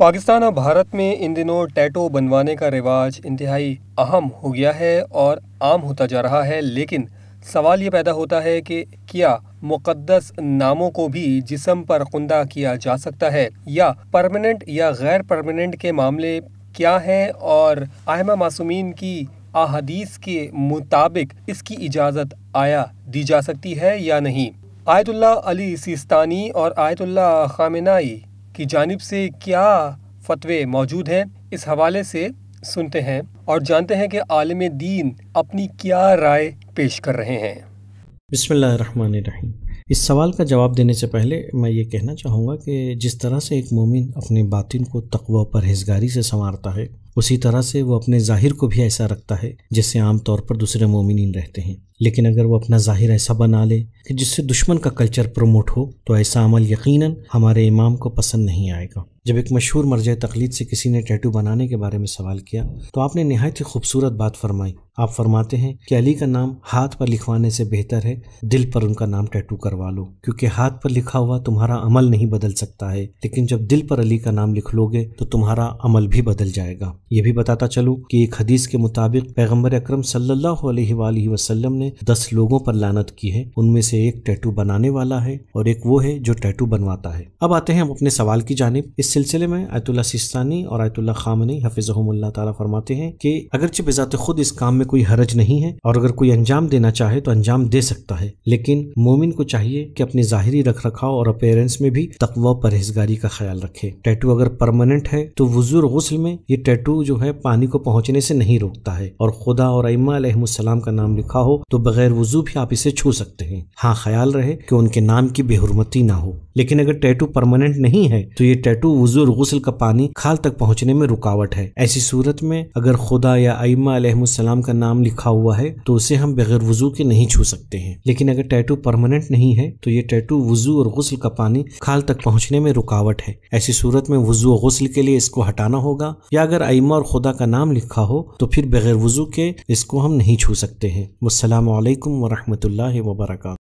पाकिस्तान और भारत में इन दिनों टैटो बनवाने का रिवाज इंतहाई अहम हो गया है और आम होता जा रहा है लेकिन सवाल ये पैदा होता है कि क्या मुकद्दस नामों को भी जिसम पर कुंदा किया जा सकता है या परमानेंट या गैर परमानेंट के मामले क्या हैं और आयमा मासूमीन की अहदीस के मुताबिक इसकी इजाज़त आया दी जा सकती है या नहीं आयतुल्ला अली सिस्तानी और आयतुल्ला खामिनाई की जानब से क्या फतवे मौजूद हैं इस हवाले से सुनते हैं और जानते हैं कि आलम दीन अपनी क्या राय पेश कर रहे हैं बिसमीम इस सवाल का जवाब देने से पहले मैं ये कहना चाहूँगा कि जिस तरह से एक मोमिन अपने बातिन को तकवा परहेजगारी से संवारता है उसी तरह से वो अपने ज़ाहिर को भी ऐसा रखता है जिससे आमतौर पर दूसरे मोमिन रहते हैं लेकिन अगर वो अपना ज़ाहिर ऐसा बना ले कि जिससे दुश्मन का कल्चर प्रमोट हो तो ऐसा अमल यकीनन हमारे इमाम को पसंद नहीं आएगा जब एक मशहूर मरज तकलीद से किसी ने टैटू बनाने के बारे में सवाल किया तो आपने नहायत ही खूबसूरत बात फरमाई आप फरमाते हैं कि अली का नाम हाथ पर लिखवाने से बेहतर है दिल पर उनका नाम टैटू करवा लो क्योंकि हाथ पर लिखा हुआ तुम्हारा अमल नहीं बदल सकता है लेकिन जब दिल पर अली का नाम लिख लोगे तो तुम्हारा अमल भी बदल जाएगा ये भी बताता चलूँ कि एक हदीस के मुताबिक पैगम्बर अक्रम सल्लाम ने दस लोगों पर लानत की है उनमें से एक टैटू बनाने वाला है और एक वो है जो टैटू बनवाता है अब आते हैं हम अपने सवाल की जानब इस सिलसिले में आयतुल्ला सिस्तानी और आयतुल्ला खामनी हफिज तला फरमाते हैं कि अगरचे बेजात खुद इस काम में कोई हरज नहीं है और अगर कोई अंजाम देना चाहे तो अंजाम दे सकता है लेकिन मोमिन को चाहिए कि अपने ज़ाहरी रख रखाव और अपेयरेंस में भी तकवा परहेजगारी का ख्याल रखे टैटू अगर परमानेंट है तो वजूर गसल में ये टैटू पहलू जो है पानी को पहुंचने से नहीं रोकता है और खुदा और अम्मासलाम का नाम लिखा हो तो बगैर वजू भी आप इसे छू सकते हैं हाँ ख्याल रहे कि उनके नाम की बेहरमती ना हो लेकिन अगर टैटू परमानेंट नहीं है तो ये टैटू वजू और गसल का पानी खाल तक पहुंचने में रुकावट है ऐसी सूरत में अगर खुदा या आईमा अलहसलाम का नाम लिखा हुआ है तो उसे हम बगैर वजू के नहीं छू सकते हैं लेकिन अगर टैटू परमानेंट नहीं है तो ये टैटू वजू और गसल का पानी खाल तक पहुंचने में रुकावट है ऐसी सूरत में वजू और गसल के लिए इसको हटाना होगा या अगर आईमा और खुदा का नाम लिखा हो तो फिर बगैर वजू के इसको हम नहीं छू सकते हैं वालकम वरहमल वर्का